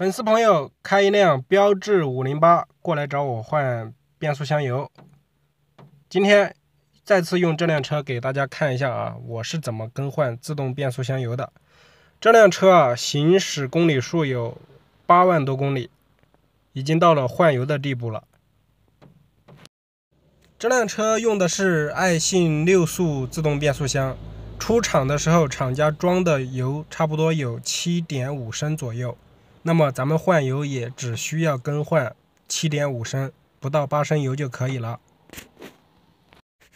粉丝朋友开一辆标致五零八过来找我换变速箱油，今天再次用这辆车给大家看一下啊，我是怎么更换自动变速箱油的。这辆车啊，行驶公里数有八万多公里，已经到了换油的地步了。这辆车用的是爱信六速自动变速箱，出厂的时候厂家装的油差不多有七点五升左右。那么咱们换油也只需要更换七点五升，不到八升油就可以了。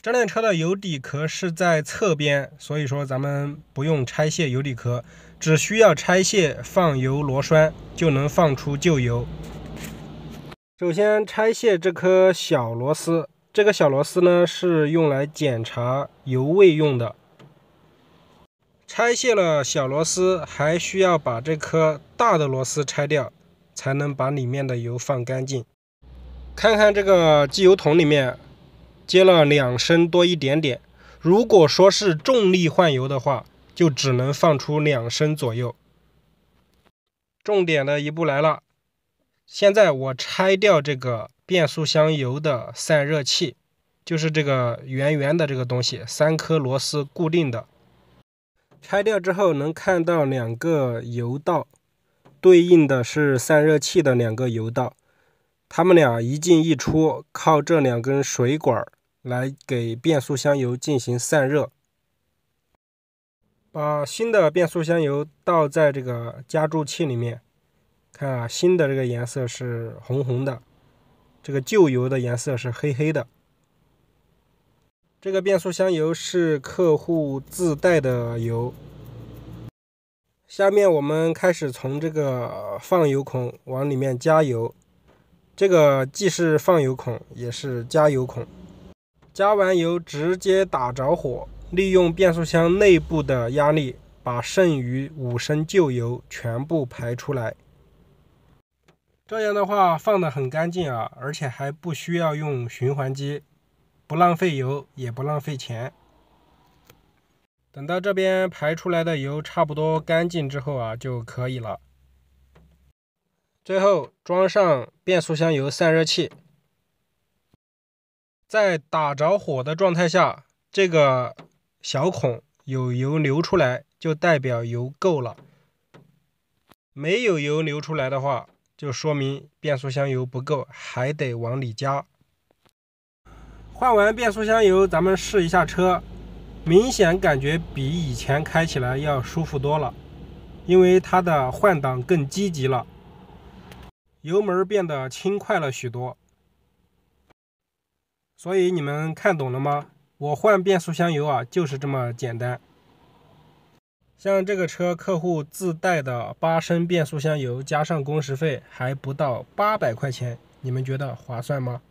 这辆车的油底壳是在侧边，所以说咱们不用拆卸油底壳，只需要拆卸放油螺栓就能放出旧油。首先拆卸这颗小螺丝，这个小螺丝呢是用来检查油位用的。拆卸了小螺丝，还需要把这颗大的螺丝拆掉，才能把里面的油放干净。看看这个机油桶里面接了两升多一点点。如果说是重力换油的话，就只能放出两升左右。重点的一步来了，现在我拆掉这个变速箱油的散热器，就是这个圆圆的这个东西，三颗螺丝固定的。拆掉之后能看到两个油道，对应的是散热器的两个油道，它们俩一进一出，靠这两根水管来给变速箱油进行散热。把新的变速箱油倒在这个加注器里面，看啊，新的这个颜色是红红的，这个旧油的颜色是黑黑的。这个变速箱油是客户自带的油。下面我们开始从这个放油孔往里面加油，这个既是放油孔也是加油孔。加完油直接打着火，利用变速箱内部的压力，把剩余五升旧油全部排出来。这样的话放得很干净啊，而且还不需要用循环机。不浪费油，也不浪费钱。等到这边排出来的油差不多干净之后啊，就可以了。最后装上变速箱油散热器，在打着火的状态下，这个小孔有油流出来，就代表油够了。没有油流出来的话，就说明变速箱油不够，还得往里加。换完变速箱油，咱们试一下车，明显感觉比以前开起来要舒服多了，因为它的换挡更积极了，油门变得轻快了许多。所以你们看懂了吗？我换变速箱油啊，就是这么简单。像这个车，客户自带的八升变速箱油加上工时费还不到八百块钱，你们觉得划算吗？